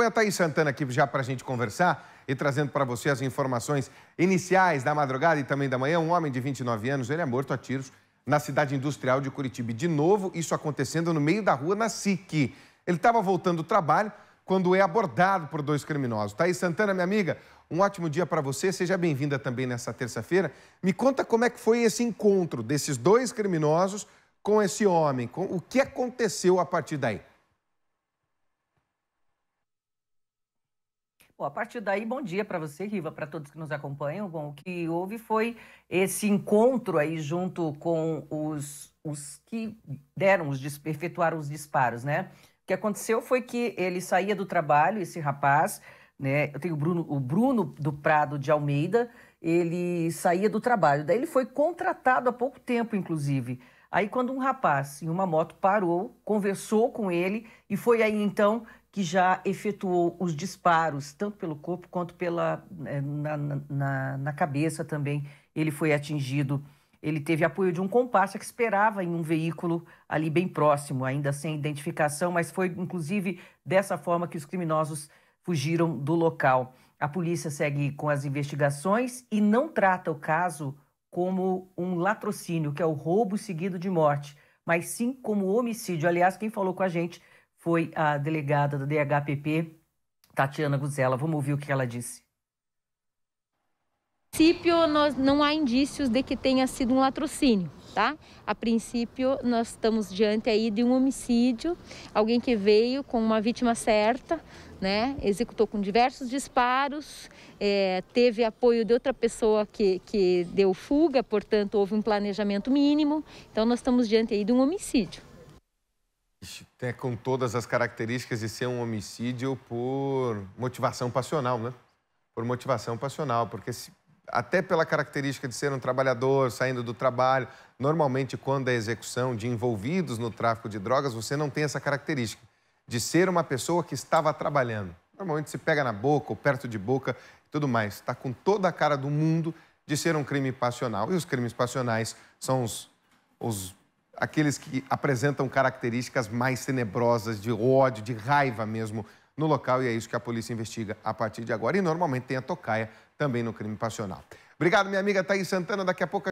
Põe a Thaís Santana aqui já para a gente conversar e trazendo para você as informações iniciais da madrugada e também da manhã. Um homem de 29 anos, ele é morto a tiros na cidade industrial de Curitiba. De novo, isso acontecendo no meio da rua, na SIC. Ele estava voltando do trabalho quando é abordado por dois criminosos. Thaís Santana, minha amiga, um ótimo dia para você. Seja bem-vinda também nessa terça-feira. Me conta como é que foi esse encontro desses dois criminosos com esse homem. Com... O que aconteceu a partir daí? Bom, a partir daí, bom dia para você, Riva, para todos que nos acompanham. Bom, o que houve foi esse encontro aí junto com os, os que deram, os, efetuaram os disparos, né? O que aconteceu foi que ele saía do trabalho, esse rapaz, né? Eu tenho o Bruno, o Bruno do Prado de Almeida, ele saía do trabalho. Daí ele foi contratado há pouco tempo, inclusive. Aí, quando um rapaz em uma moto parou, conversou com ele e foi aí então que já efetuou os disparos, tanto pelo corpo quanto pela, eh, na, na, na cabeça também. Ele foi atingido. Ele teve apoio de um comparsa que esperava em um veículo ali bem próximo, ainda sem identificação, mas foi inclusive dessa forma que os criminosos fugiram do local. A polícia segue com as investigações e não trata o caso como um latrocínio, que é o roubo seguido de morte, mas sim como homicídio. Aliás, quem falou com a gente foi a delegada da DHPP, Tatiana Guzela. Vamos ouvir o que ela disse princípio, nós, não há indícios de que tenha sido um latrocínio. Tá? A princípio, nós estamos diante aí de um homicídio, alguém que veio com uma vítima certa, né? Executou com diversos disparos, é, teve apoio de outra pessoa que, que deu fuga, portanto, houve um planejamento mínimo. Então, nós estamos diante aí de um homicídio. Até com todas as características de ser um homicídio por motivação passional, né? Por motivação passional, porque se até pela característica de ser um trabalhador saindo do trabalho. Normalmente, quando é execução de envolvidos no tráfico de drogas, você não tem essa característica de ser uma pessoa que estava trabalhando. Normalmente se pega na boca ou perto de boca e tudo mais. Está com toda a cara do mundo de ser um crime passional. E os crimes passionais são os, os aqueles que apresentam características mais tenebrosas de ódio, de raiva mesmo no local e é isso que a polícia investiga a partir de agora. E normalmente tem a tocaia também no crime passional. Obrigado, minha amiga Thaís Santana. Daqui a pouco.